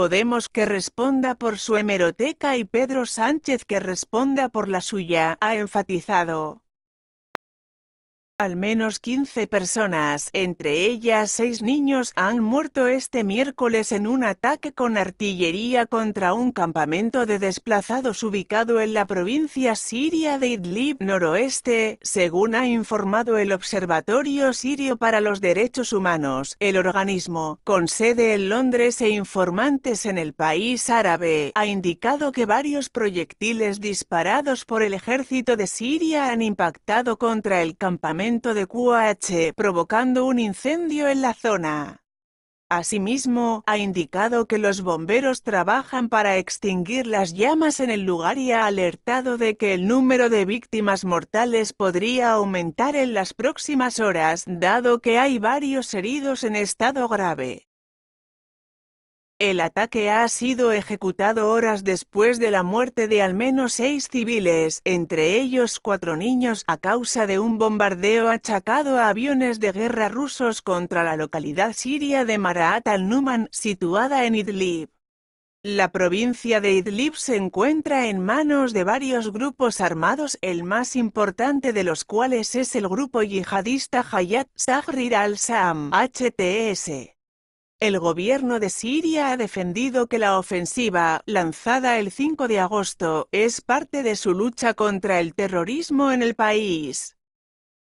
Podemos que responda por su hemeroteca y Pedro Sánchez que responda por la suya, ha enfatizado. Al menos 15 personas, entre ellas seis niños, han muerto este miércoles en un ataque con artillería contra un campamento de desplazados ubicado en la provincia siria de Idlib noroeste, según ha informado el Observatorio Sirio para los Derechos Humanos, el organismo, con sede en Londres e informantes en el país árabe, ha indicado que varios proyectiles disparados por el ejército de Siria han impactado contra el campamento de QAH provocando un incendio en la zona. Asimismo, ha indicado que los bomberos trabajan para extinguir las llamas en el lugar y ha alertado de que el número de víctimas mortales podría aumentar en las próximas horas, dado que hay varios heridos en estado grave. El ataque ha sido ejecutado horas después de la muerte de al menos seis civiles, entre ellos cuatro niños, a causa de un bombardeo achacado a aviones de guerra rusos contra la localidad siria de Maraat al-Numan, situada en Idlib. La provincia de Idlib se encuentra en manos de varios grupos armados, el más importante de los cuales es el grupo yihadista Hayat Sahrir al-Sam, HTS. El gobierno de Siria ha defendido que la ofensiva, lanzada el 5 de agosto, es parte de su lucha contra el terrorismo en el país.